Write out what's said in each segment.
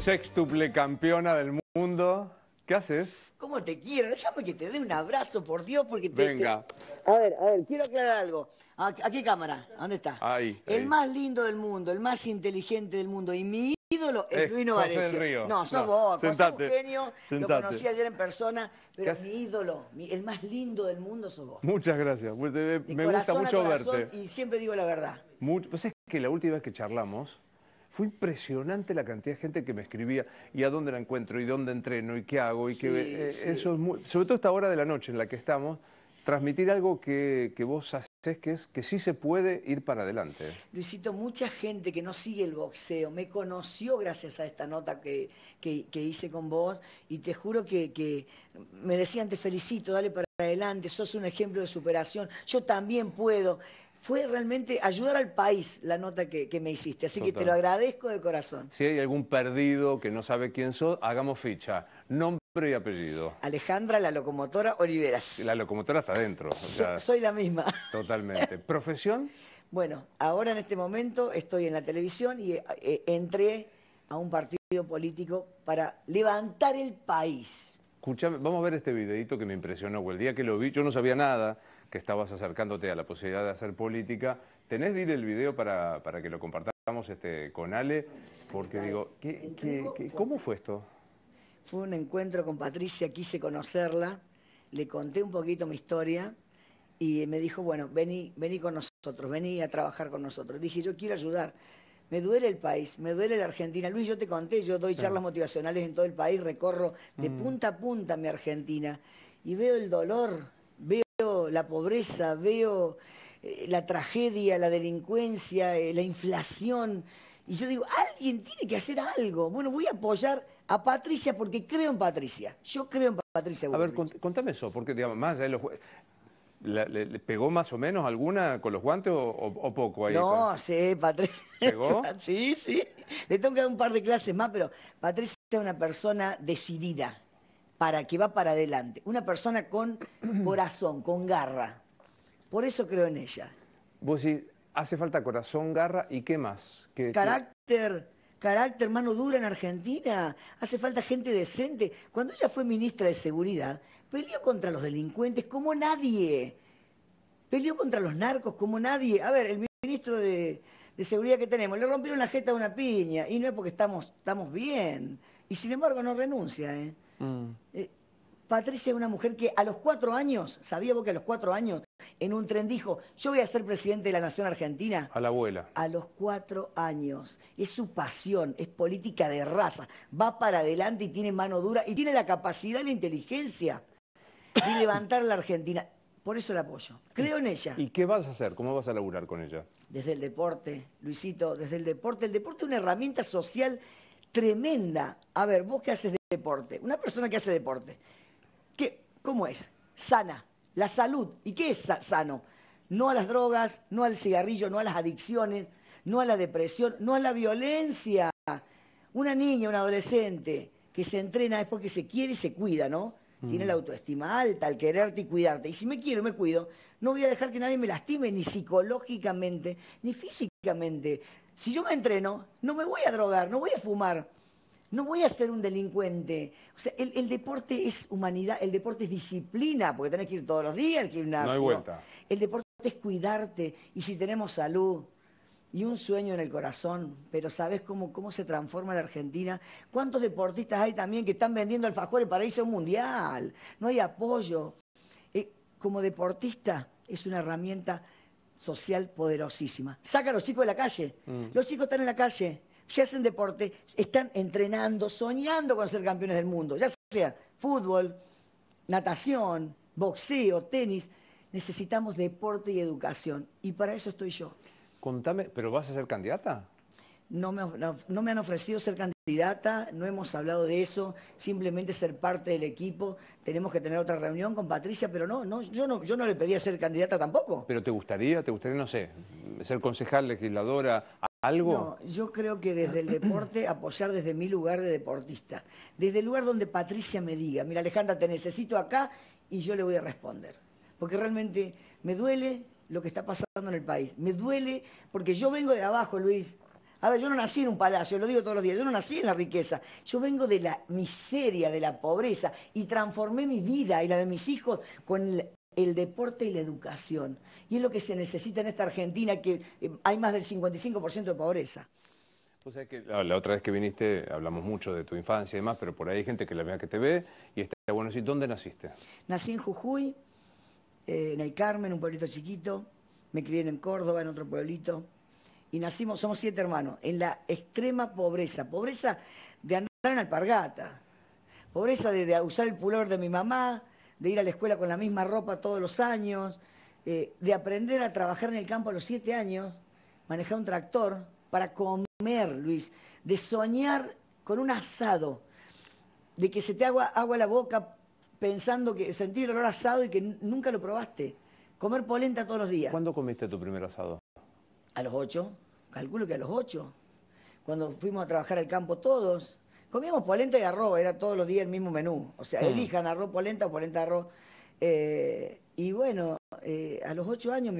sextuple campeona del mundo. ¿Qué haces? ¿Cómo te quiero? Déjame que te dé un abrazo, por Dios, porque te. Venga. A ver, a ver, quiero aclarar algo. ¿A, qué cámara? ¿Dónde está? Ahí. El más lindo del mundo, el más inteligente del mundo. Y mi ídolo es, Luis No, sos no. vos, sos un genio. Lo conocí ayer en persona, pero mi ídolo, el más lindo del mundo sos vos. Muchas gracias. Pues, eh, me, gusta mucho verte. Y siempre digo la verdad. pues es que la última vez que charlamos fue impresionante la cantidad de gente que me escribía y a dónde la encuentro y dónde entreno y qué hago y que eh, eso sobre todo esta hora de la noche en la que estamos transmitir algo que, vos haces que es que sí se puede ir para adelante. Luisito, mucha gente que no sigue el boxeo me conoció gracias a esta nota que, hice con vos y te juro que, que me decían te felicito, dale para adelante, sos un ejemplo de superación, yo también puedo fue realmente ayudar al país la nota que, me hiciste. Así que te lo agradezco de corazón. Si hay algún perdido que no sabe quién sos, hagamos ficha. Nombre y apellido. Alejandra La Locomotora Oliveras. La locomotora está adentro. soy la misma. Totalmente. ¿Profesión? Bueno, ahora en este momento estoy en la televisión y eh, entré a un partido político para levantar el país. Escuchame, vamos a ver este videito que me impresionó. El día que lo vi yo no sabía nada que estabas acercándote a la posibilidad de hacer política. ¿Tenés de ir el video para, que lo compartamos este, con Ale? Porque digo, ¿qué, cómo fue esto? Fue un encuentro con Patricia, quise conocerla, le conté un poquito mi historia y me dijo, bueno, vení, vení con nosotros, vení a trabajar con nosotros. Dije, yo quiero ayudar. Me duele el país, me duele la Argentina. Luis, yo te conté, yo doy charlas motivacionales en todo el país, recorro de mm. punta a punta mi Argentina y veo el dolor la pobreza, veo eh, la tragedia, la delincuencia, eh, la inflación. Y yo digo, alguien tiene que hacer algo. Bueno, voy a apoyar a Patricia porque creo en Patricia. Yo creo en Patricia. A ver, contame eso, porque digamos, más le, pegó más o menos alguna con los guantes o, poco ahí? No, sí, Patricia. ¿Pegó? sí, sí. Le tengo que dar un par de clases más, pero Patricia es una persona decidida para que va para adelante, una persona con corazón, con garra. Por eso creo en ella. Vos decís, hace falta corazón, garra y qué más? carácter, carácter, mano dura en Argentina. Hace falta gente decente. Cuando ella fue ministra de Seguridad, peleó contra los delincuentes como nadie. Peleó contra los narcos como nadie. A ver, el ministro de, Seguridad que tenemos le rompieron la jeta a una piña y no es porque estamos, estamos bien. Y sin embargo no renuncia, ¿eh? Mm. Eh, Patricia es una mujer que a los cuatro años, sabía vos que a los cuatro años, en un tren dijo, yo voy a ser presidente de la Nación Argentina. A la abuela. A los cuatro años. Es su pasión, es política de raza. Va para adelante y tiene mano dura y tiene la capacidad y la inteligencia de levantar a la Argentina. Por eso la apoyo. Creo en ella. ¿Y qué vas a hacer? ¿Cómo vas a laburar con ella? Desde el deporte, Luisito, desde el deporte. El deporte es una herramienta social tremenda. A ver, vos qué haces de deporte, una persona que hace deporte, ¿qué, ¿cómo es? Sana, la salud. ¿Y qué es sano? No a las drogas, no al cigarrillo, no a las adicciones, no a la depresión, no a la violencia. Una niña, un adolescente que se entrena es porque se quiere y se cuida, ¿no? Tiene la mm. autoestima alta, al quererte y cuidarte. Y si me quiero me cuido, no voy a dejar que nadie me lastime, ni psicológicamente, ni físicamente, si yo me entreno, no me voy a drogar, no voy a fumar, no voy a ser un delincuente. O sea, el, deporte es humanidad, el deporte es disciplina, porque tenés que ir todos los días al gimnasio. No hay vuelta. El deporte es cuidarte y si tenemos salud y un sueño en el corazón, pero ¿sabes cómo, cómo se transforma la Argentina? ¿Cuántos deportistas hay también que están vendiendo alfajores para irse paraíso mundial? No hay apoyo. Eh, como deportista es una herramienta social poderosísima. Saca a los chicos de la calle. Mm. Los chicos están en la calle, se hacen deporte, están entrenando, soñando con ser campeones del mundo. Ya sea fútbol, natación, boxeo, tenis. Necesitamos deporte y educación. Y para eso estoy yo. Contame, ¿pero vas a ser candidata? no me, han ofrecido ser candidata, no hemos hablado de eso, simplemente ser parte del equipo. Tenemos que tener otra reunión con Patricia, pero no, no, yo no, yo no le pedía ser candidata tampoco. Pero te gustaría, te gustaría, no sé, ser concejal, legisladora, algo. No, yo creo que desde el deporte apoyar desde mi lugar de deportista, desde el lugar donde Patricia me diga, mira Alejandra, te necesito acá y yo le voy a responder, porque realmente me duele lo que está pasando en el país, me duele porque yo vengo de abajo, Luis. A ver, yo no nací en un palacio, lo digo todos los días, yo no nací en la riqueza, yo vengo de la miseria, de la pobreza, y transformé mi vida y la de mis hijos con el, deporte y la educación. Y es lo que se necesita en esta Argentina, que eh, hay más del 55% de pobreza. O sea que la, otra vez que viniste hablamos mucho de tu infancia y demás, pero por ahí hay gente que la vea que te ve y está bueno. ¿Y dónde naciste? Nací en Jujuy, eh, en El Carmen, un pueblito chiquito. Me crié en Córdoba, en otro pueblito y nacimos, somos siete hermanos, en la extrema pobreza, pobreza de andar en alpargata, pobreza de, usar el pulor de mi mamá, de ir a la escuela con la misma ropa todos los años, eh, de aprender a trabajar en el campo a los siete años, manejar un tractor para comer, Luis, de soñar con un asado, de que se te agua, agua la boca pensando que sentí el olor asado y que nunca lo probaste. Comer polenta todos los días. ¿Cuándo comiste tu primer asado? A los ocho, calculo que a los ocho. Cuando fuimos a trabajar al campo todos, comíamos polenta y arroz, era todos los días el mismo menú. O sea, ah. elijan arroz, polenta, polenta, arroz. Eh, y bueno, eh, a los ocho años,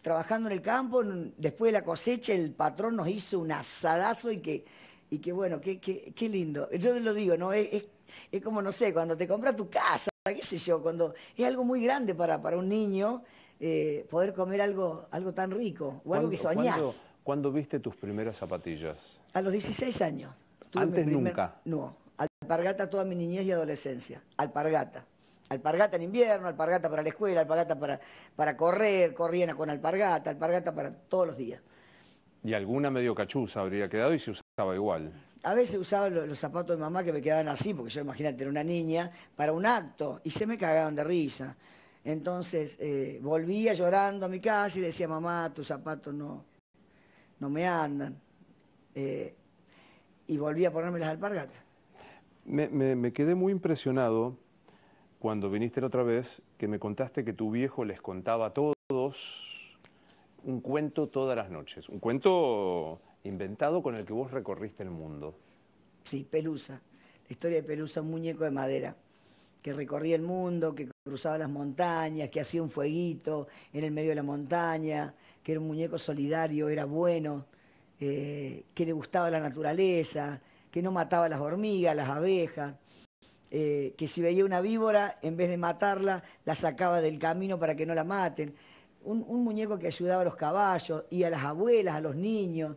trabajando en el campo, después de la cosecha, el patrón nos hizo un asadazo y que, y que bueno, qué que, lindo. Yo lo digo, ¿no? Es, es, como, no sé, cuando te compras tu casa, qué sé yo, cuando es algo muy grande para, para un niño. Eh, poder comer algo, algo tan rico o algo que soñás. ¿cuándo, viste tus primeras zapatillas? A los 16 años. ¿Antes nunca? No, alpargata toda mi niñez y adolescencia, alpargata. Alpargata en invierno, alpargata para la escuela, alpargata para, para correr, Corría con alpargata, alpargata para todos los días. Y alguna medio cachuza habría quedado y se usaba igual. A veces usaba los, zapatos de mamá que me quedaban así, porque yo imagínate, era una niña, para un acto, y se me cagaban de risa. Entonces eh, volvía llorando a mi casa y decía, mamá, tus zapatos no, no me andan. Eh, y volvía a ponerme las alpargatas. Me, me, quedé muy impresionado cuando viniste la otra vez, que me contaste que tu viejo les contaba a todos un cuento todas las noches, un cuento inventado con el que vos recorriste el mundo. Sí, Pelusa, la historia de Pelusa, un muñeco de madera que recorría el mundo, que cruzaba las montañas, que hacía un fueguito en el medio de la montaña, que era un muñeco solidario, era bueno, eh, que le gustaba la naturaleza, que no mataba las hormigas, las abejas, eh, que si veía una víbora, en vez de matarla, la sacaba del camino para que no la maten. Un, muñeco que ayudaba a los caballos y a las abuelas, a los niños.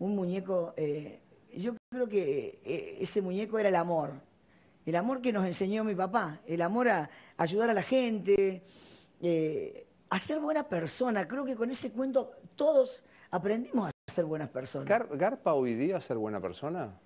Un muñeco, eh, yo creo que ese muñeco era el amor, el amor que nos enseñó mi papá, el amor a ayudar a la gente, eh, a ser buena persona. Creo que con ese cuento todos aprendimos a ser buenas personas. ¿Garpa hoy día ser buena persona?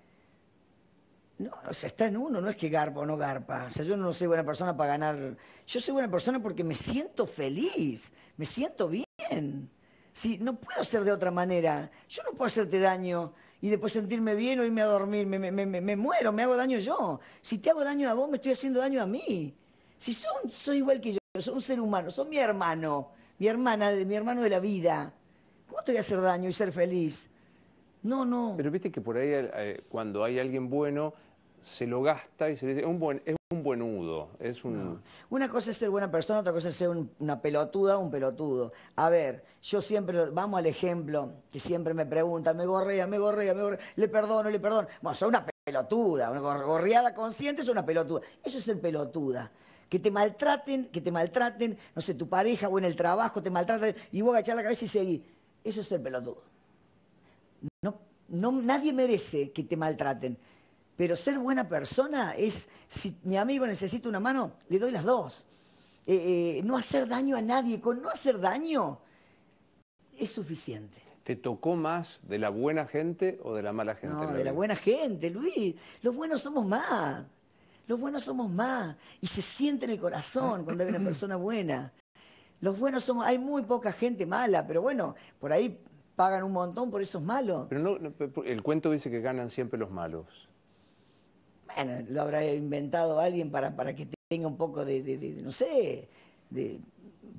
No, o sea, está en uno, no es que garpa o no garpa. O sea, yo no soy buena persona para ganar. Yo soy buena persona porque me siento feliz, me siento bien. Sí, no puedo ser de otra manera. Yo no puedo hacerte daño y después sentirme bien o irme a dormir. Me, me, muero, me hago daño yo. Si te hago daño a vos, me estoy haciendo daño a mí. Si son, soy igual que yo, soy un ser humano, son mi hermano, mi hermana, mi hermano de la vida. ¿Cómo te voy a hacer daño y ser feliz? No, no. Pero viste que por ahí eh, cuando hay alguien bueno se lo gasta y se le dice, un buen, es un buenudo. Es Una cosa es ser buena persona, otra cosa es ser una pelotuda un pelotudo. A ver, yo siempre, vamos al ejemplo, que siempre me preguntan, me gorrea, me gorrea, me gorrea, le perdono, le perdono. Bueno, soy una pelotuda, una gorreada consciente es una pelotuda. Eso es el pelotuda que te maltraten, que te maltraten, no sé, tu pareja o en el trabajo te maltraten y vos agachás la cabeza y seguís. Eso es el pelotudo. No, no, nadie merece que te maltraten. Pero ser buena persona es, si mi amigo necesita una mano, le doy las dos. Eh, eh, no hacer daño a nadie, con no hacer daño es suficiente. ¿Te tocó más de la buena gente o de la mala gente? No, de la buena gente, Luis. Los buenos somos más. Los buenos somos más. Y se siente en el corazón cuando hay una persona buena. Los buenos somos. Hay muy poca gente mala, pero bueno, por ahí pagan un montón por esos malos. Pero no, el cuento dice que ganan siempre los malos lo habrá inventado alguien para, para que tenga un poco de, no sé,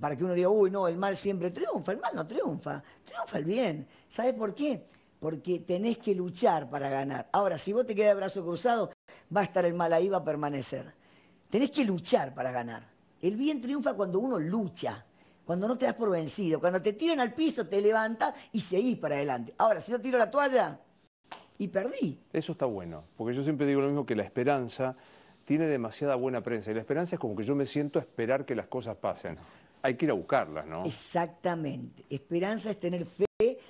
para que uno diga, uy, no, el mal siempre triunfa, el mal no triunfa, triunfa el bien. ¿Sabes por qué? Porque tenés que luchar para ganar. Ahora, si vos te quedas brazo cruzado, va a estar el mal ahí, va a permanecer. Tenés que luchar para ganar. El bien triunfa cuando uno lucha, cuando no te das por vencido, cuando te tiran al piso, te levantas y seguís para adelante. Ahora, si yo tiro la toalla, y perdí. Eso está bueno, porque yo siempre digo lo mismo que la esperanza tiene demasiada buena prensa y la esperanza es como que yo me siento a esperar que las cosas pasen. Hay que ir a buscarlas, ¿no? Exactamente. Esperanza es tener fe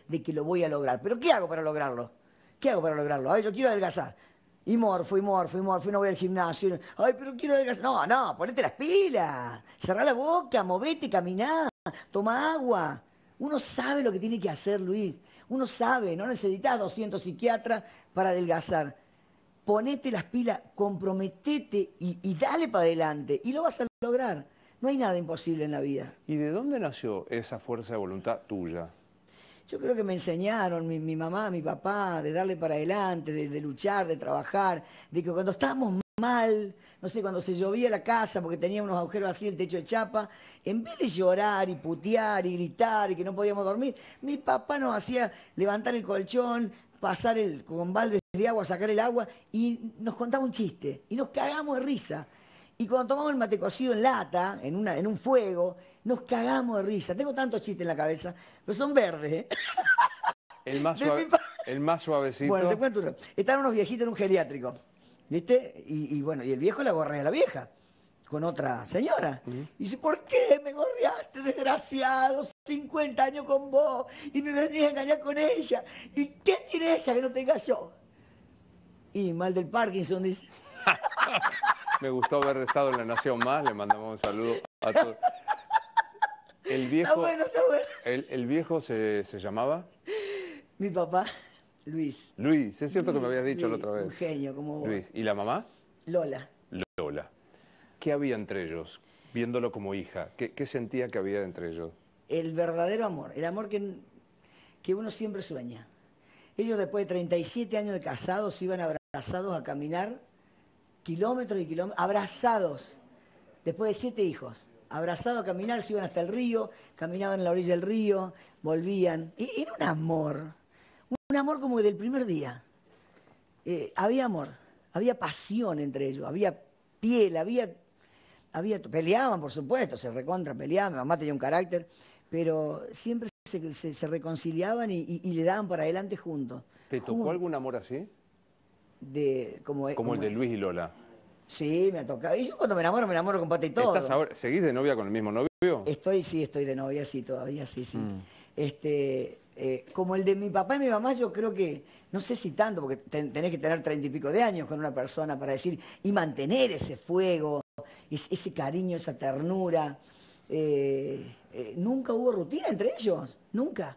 de que lo voy a lograr. Pero ¿qué hago para lograrlo? ¿Qué hago para lograrlo? Ay, yo quiero adelgazar. Y morfo, y morfo, y morfo, y no voy al gimnasio. Ay, pero quiero adelgazar. No, no, ponete las pilas. Cerrá la boca, movete, caminá, toma agua. Uno sabe lo que tiene que hacer, Luis. Uno sabe, no necesitas 200 psiquiatras para adelgazar. Ponete las pilas, comprometete y, dale para adelante. Y lo vas a lograr. No hay nada imposible en la vida. ¿Y de dónde nació esa fuerza de voluntad tuya? Yo creo que me enseñaron mi, mamá, mi papá, de darle para adelante, de, luchar, de trabajar, de que cuando estamos mal, no sé, cuando se llovía la casa porque tenía unos agujeros así, el techo de chapa, en vez de llorar y putear y gritar y que no podíamos dormir, mi papá nos hacía levantar el colchón, pasar el, con baldes de agua, sacar el agua y nos contaba un chiste y nos cagamos de risa. Y cuando tomamos el mate cocido en lata, en, una, en un fuego, nos cagamos de risa. Tengo tantos chistes en la cabeza, pero son verdes. ¿eh? El, más el más suavecito. Bueno, te cuento uno. Estaban unos viejitos en un geriátrico. ¿Viste? Y, bueno, y el viejo la gorrea a la vieja con otra señora. Y dice, ¿por qué me gorreaste, desgraciado? 50 años con vos y me venís a engañar con ella. ¿Y qué tiene ella que no tenga yo? Y mal del Parkinson, dice. me gustó haber estado en La Nación Más, le mandamos un saludo a todos. El viejo, está bueno, está bueno. El, viejo se llamaba... Mi papá. Luis. Luis, es cierto que me habías dicho la otra vez. Un genio como vos. Luis. ¿Y la mamá? Lola. Lola. ¿Qué había entre ellos, viéndolo como hija? ¿Qué, sentía que había entre ellos? El verdadero amor, el amor que, que uno siempre sueña. Ellos después de 37 años de casados iban abrazados a caminar kilómetros y kilómetros, abrazados, después de siete hijos, abrazados a caminar, se iban hasta el río, caminaban en la orilla del río, volvían. era un amor un amor como del primer día. Eh, había amor, había pasión entre ellos, había piel, había, había, peleaban por supuesto, se recontra peleaban, mi mamá tenía un carácter, pero siempre se, reconciliaban y, le daban para adelante juntos. ¿Te tocó algún amor así? De, como, el de Luis y Lola. Sí, me ha tocado. Y yo cuando me enamoro, me enamoro con pata y todo. ¿Seguís de novia con el mismo novio? Estoy, sí, estoy de novia, sí, todavía, sí, sí. Mm. Este, eh, como el de mi papá y mi mamá, yo creo que, no sé si tanto, porque tenés que tener treinta y pico de años con una persona para decir y mantener ese fuego, ese, cariño, esa ternura. Eh, eh, nunca hubo rutina entre ellos, nunca,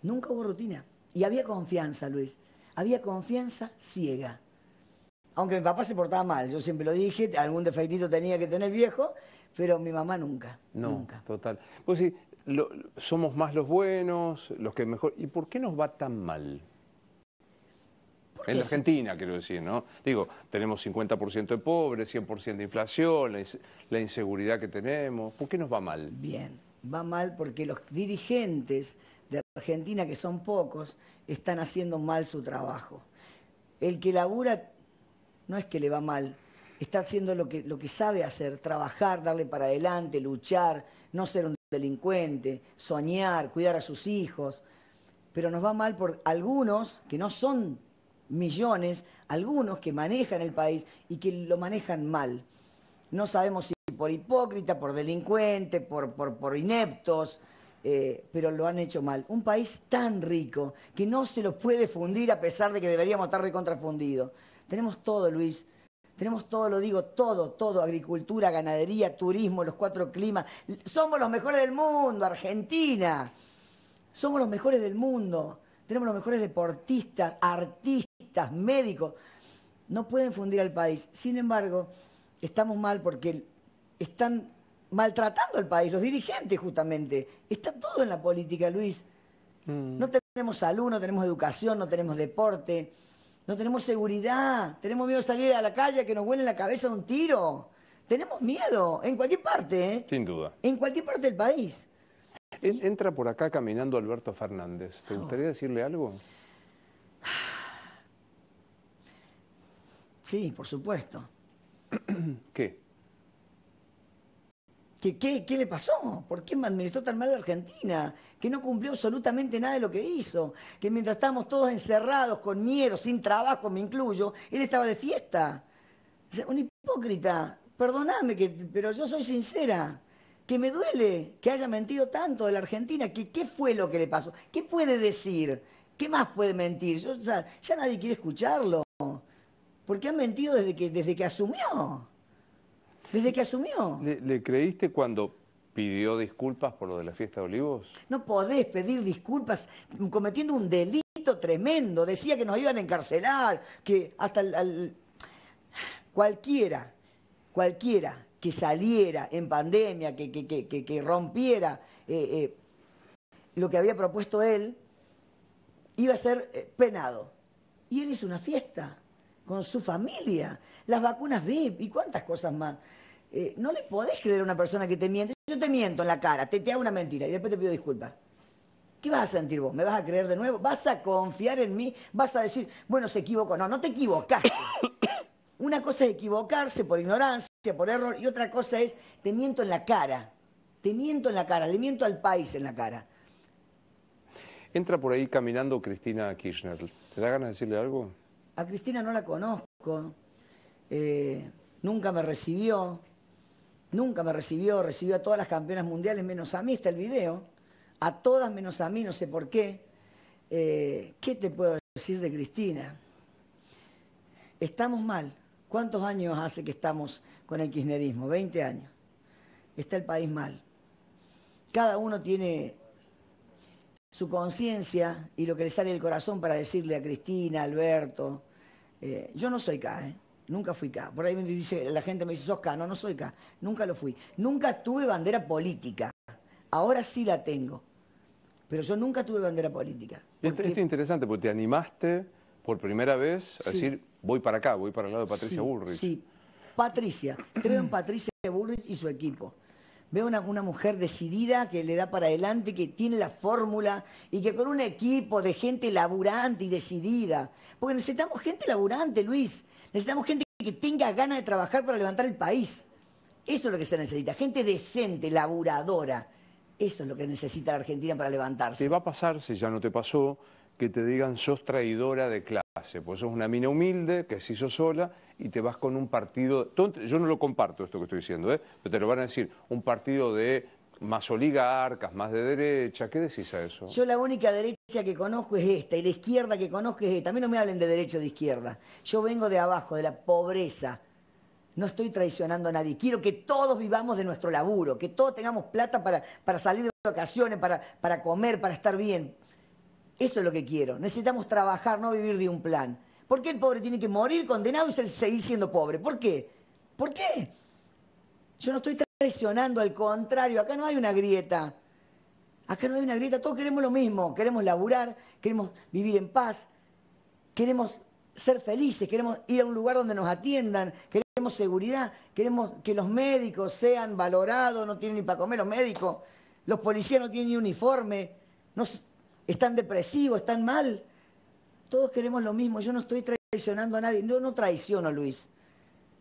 nunca hubo rutina. Y había confianza, Luis, había confianza ciega. Aunque mi papá se portaba mal, yo siempre lo dije, algún defectito tenía que tener viejo, pero mi mamá nunca, nunca. Total. Pues sí, somos más los buenos, los que mejor... ¿Y por qué nos va tan mal? En la Argentina, quiero decir, ¿no? Digo, tenemos 50% de pobres, 100% de inflación, la, inseguridad que tenemos. ¿Por qué nos va mal? Bien, va mal porque los dirigentes de Argentina, que son pocos, están haciendo mal su trabajo. El que labura no es que le va mal, está haciendo lo que sabe hacer, trabajar, darle para adelante, luchar, no ser un delincuente, soñar, cuidar a sus hijos, pero nos va mal por algunos que no son millones, algunos que manejan el país y que lo manejan mal. No sabemos si por hipócrita, por delincuente, por, por, ineptos, eh, pero lo han hecho mal. Un país tan rico que no se lo puede fundir a pesar de que deberíamos estar recontrafundidos. Tenemos todo, Luis. Tenemos todo, lo digo, todo, todo, agricultura, ganadería, turismo, los cuatro climas. Somos los mejores del mundo, Argentina. Somos los mejores del mundo. Tenemos los mejores deportistas, artistas, médicos. No pueden fundir al país. Sin embargo, estamos mal porque están maltratando al país, los dirigentes justamente. Está todo en la política, Luis. Mm. No tenemos salud, no tenemos educación, no tenemos deporte. No tenemos seguridad, tenemos miedo de salir a la calle que nos huele la cabeza de un tiro. Tenemos miedo, en cualquier parte. ¿eh? Sin duda. En cualquier parte del país. Entra por acá caminando Alberto Fernández. ¿Te gustaría decirle algo? Sí, por supuesto. ¿Qué? ¿Qué, le pasó? ¿Por qué administró tan mal la Argentina? Que no cumplió absolutamente nada de lo que hizo. Que mientras estábamos todos encerrados, con miedo, sin trabajo, me incluyo, él estaba de fiesta. un hipócrita. Perdóname, que, pero yo soy sincera. Que me duele que haya mentido tanto de la Argentina. Que, ¿Qué fue lo que le pasó? ¿Qué puede decir? ¿Qué más puede mentir? ya nadie quiere escucharlo. Porque han mentido desde que, desde que asumió. ¿Desde que asumió? ¿Le, creíste cuando pidió disculpas por lo de la fiesta de Olivos? No podés pedir disculpas cometiendo un delito tremendo. Decía que nos iban a encarcelar, que hasta cualquiera, cualquiera que saliera en pandemia, que, que, rompiera eh, eh, lo que había propuesto él, iba a ser eh, penado. Y él hizo una fiesta con su familia, las vacunas VIP y cuántas cosas más. Eh, no le podés creer a una persona que te miente. Yo te miento en la cara, te, hago una mentira y después te pido disculpas. ¿Qué vas a sentir vos? ¿Me vas a creer de nuevo? ¿Vas a confiar en mí? ¿Vas a decir, bueno, se equivocó? No, no te equivocaste. Una cosa es equivocarse por ignorancia, por error, y otra cosa es te miento en la cara. Te miento en la cara, le miento al país en la cara. Entra por ahí caminando Cristina Kirchner. ¿Te da ganas de decirle algo? A Cristina no la conozco. Eh, nunca me recibió. Nunca me recibió, recibió a todas las campeonas mundiales menos a mí, está el video. A todas menos a mí, no sé por qué. Eh, ¿Qué te puedo decir de Cristina? Estamos mal. ¿Cuántos años hace que estamos con el kirchnerismo? 20 años. Está el país mal. Cada uno tiene su conciencia y lo que le sale del corazón para decirle a Cristina, Alberto. Eh, yo no soy CAE. Nunca fui acá. Por ahí me dice, la gente me dice, sos K. No, no soy acá. Nunca lo fui. Nunca tuve bandera política. Ahora sí la tengo. Pero yo nunca tuve bandera política. Esto, es interesante, porque te animaste por primera vez a decir, voy para acá, voy para el lado de Patricia Burris. Sí, Patricia. Creo en Patricia Bullrich y su equipo. Veo una, una, mujer decidida que le da para adelante, que tiene la fórmula y que con un equipo de gente laburante y decidida. Porque necesitamos gente laburante, Luis. Necesitamos gente que tenga ganas de trabajar para levantar el país. Eso es lo que se necesita. Gente decente, laburadora. Eso es lo que necesita la Argentina para levantarse. Te va a pasar, si ya no te pasó, que te digan sos traidora de clase, pues sos una mina humilde que se hizo sola y te vas con un partido, yo no lo comparto esto que estoy diciendo, ¿eh? pero te lo van a decir, un partido de más oligarcas, más de derecha. ¿Qué decís a eso? Yo la única derecha que conozco es esta y la izquierda que conozco es esta. A mí no me hablen de derecho de izquierda. Yo vengo de abajo, de la pobreza. No estoy traicionando a nadie. Quiero que todos vivamos de nuestro laburo, que todos tengamos plata para, para salir de vacaciones, para, para comer, para estar bien. Eso es lo que quiero. Necesitamos trabajar, no vivir de un plan. ¿Por qué el pobre tiene que morir condenado y seguir siendo pobre? ¿Por qué? ¿Por qué? Yo no estoy presionando al contrario. Acá no hay una grieta. Acá no hay una grieta. Todos queremos lo mismo. Queremos laburar, queremos vivir en paz, queremos ser felices, queremos ir a un lugar donde nos atiendan, queremos seguridad, queremos que los médicos sean valorados, no tienen ni para comer los médicos, los policías no tienen ni uniforme, están depresivos, están mal. Todos queremos lo mismo. Yo no estoy traicionando a nadie. Yo no traiciono, Luis.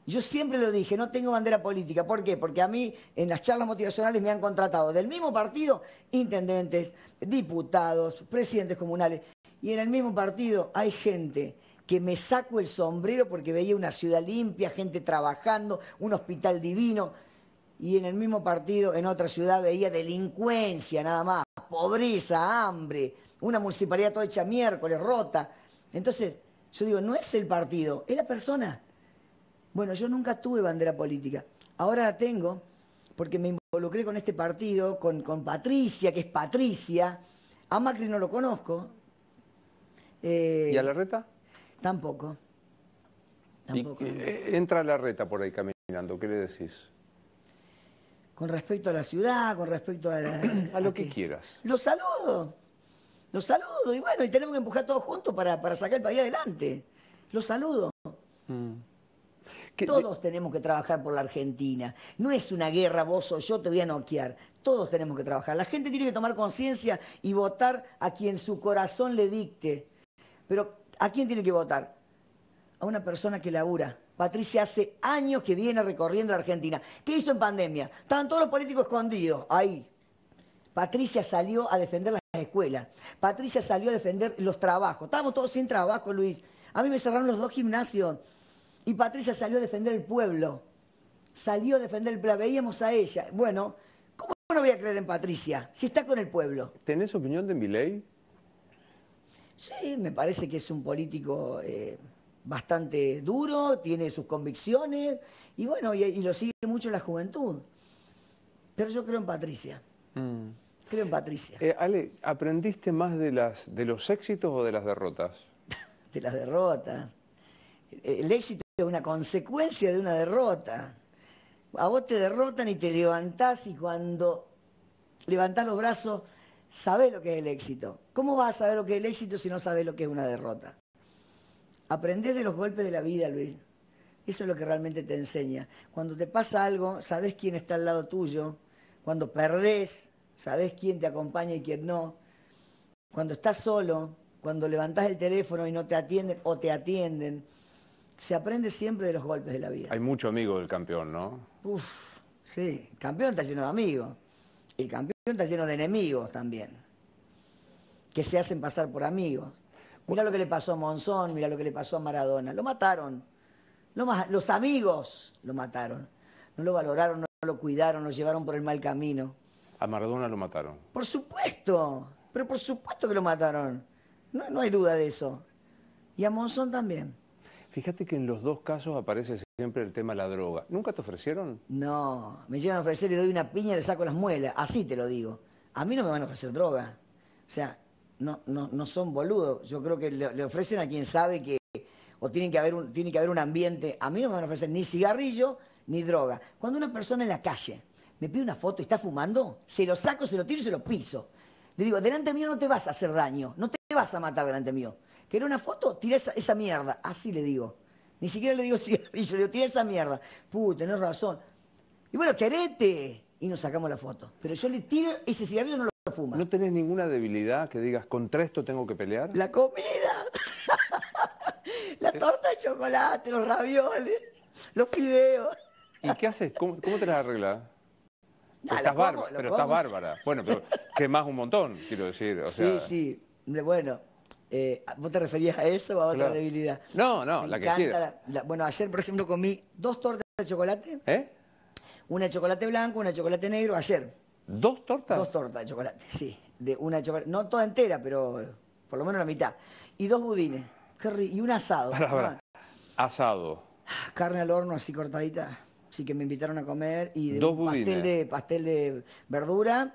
Yo siempre lo dije, no tengo bandera política. ¿Por qué? Porque a mí en las charlas motivacionales me han contratado del mismo partido intendentes, diputados, presidentes comunales. Y en el mismo partido hay gente que me saco el sombrero porque veía una ciudad limpia, gente trabajando, un hospital divino. Y en el mismo partido, en otra ciudad, veía delincuencia nada más, pobreza, hambre, una municipalidad toda hecha miércoles, rota. Entonces, yo digo, no es el partido, es la persona. Bueno, yo nunca tuve bandera política. Ahora la tengo porque me involucré con este partido, con, Patricia, que es Patricia. A Macri no lo conozco. Eh, ¿Y a la reta? Tampoco. Tampoco. Eh, entra a la reta por ahí caminando, ¿qué le decís? Con respecto a la ciudad, con respecto a... a lo que, quieras. Los saludo. Los saludo. Y bueno, y tenemos que empujar todos juntos para, sacar el país adelante. Los saludo. Mm. Todos tenemos que trabajar por la Argentina. No es una guerra, vos o yo te voy a noquear. Todos tenemos que trabajar. La gente tiene que tomar conciencia y votar a quien su corazón le dicte. Pero ¿a quién tiene que votar? A una persona que labura. Patricia hace años que viene recorriendo la Argentina. ¿Qué hizo en pandemia? Estaban todos los políticos escondidos ahí. Patricia salió a defender las escuelas. Patricia salió a defender los trabajos. Estábamos todos sin trabajo, Luis. A mí me cerraron los dos gimnasios. Y Patricia salió a defender el pueblo. Salió a defender el pueblo. Veíamos a ella. Bueno, ¿cómo no voy a creer en Patricia si está con el pueblo? ¿Tenés opinión de Miley? Sí, me parece que es un político eh, bastante duro, tiene sus convicciones y bueno, y, lo sigue mucho la juventud. Pero yo creo en Patricia. Mm. Creo en Patricia. Eh, Ale, ¿aprendiste más de, los éxitos o de las derrotas? de las derrotas. el éxito es una consecuencia de una derrota. A vos te derrotan y te levantás y cuando levantás los brazos, sabés lo que es el éxito. ¿Cómo vas a saber lo que es el éxito si no sabés lo que es una derrota? Aprendés de los golpes de la vida, Luis. Eso es lo que realmente te enseña. Cuando te pasa algo, sabés quién está al lado tuyo. Cuando perdés, sabés quién te acompaña y quién no. Cuando estás solo, cuando levantás el teléfono y no te atienden o te atienden se aprende siempre de los golpes de la vida. Hay mucho amigo del campeón, ¿no? Uf, sí. El campeón está lleno de amigos. El campeón está lleno de enemigos también. Que se hacen pasar por amigos. Mira lo que le pasó a Monzón, mira lo que le pasó a Maradona. Lo mataron. Los amigos lo mataron. No lo valoraron, no lo cuidaron, lo llevaron por el mal camino. A Maradona lo mataron. Por supuesto, pero por supuesto que lo mataron. no hay duda de eso. Y a Monzón también. Fíjate que en los dos casos aparece siempre el tema de la droga. ¿Nunca te ofrecieron? No, me llegan a ofrecer, le doy una piña y le saco las muelas. Así te lo digo. A mí no me van a ofrecer droga. O sea, no, no, son boludos. Yo creo que le, ofrecen a quien sabe que o tiene que, haber un, tiene que haber un ambiente. A mí no me van a ofrecer ni cigarrillo ni droga. Cuando una persona en la calle me pide una foto y está fumando, se lo saco, se lo tiro y se lo piso. Le digo, delante mío no te vas a hacer daño, no te vas a matar delante mío. ¿Querés una foto? Tira esa, mierda. Así le digo. Ni siquiera le digo cigarrillo, le digo, tira esa mierda. Puh, tenés razón. Y bueno, querete. Y nos sacamos la foto. Pero yo le tiro ese cigarrillo no lo fuma. ¿No tenés ninguna debilidad que digas, contra esto tengo que pelear? La comida. la eh. torta de chocolate, los ravioles, los fideos. ¿Y qué haces? ¿Cómo, te las arreglas? estás bárbara, pero estás bárbara. Bueno, pero quemás un montón, quiero decir. O sea... Sí, sí. Bueno, eh, ¿Vos te referías a eso o a otra debilidad? No, no, la que quiera. bueno, ayer, por ejemplo, comí dos tortas de chocolate. ¿Eh? Una de chocolate blanco, una de chocolate negro, ayer. ¿Dos tortas? Dos tortas de chocolate, sí. De una no toda entera, pero por lo menos la mitad. Y dos budines. y un asado. Ah. Asado. Ah, carne al horno así cortadita. Así que me invitaron a comer y de un pastel de pastel de verdura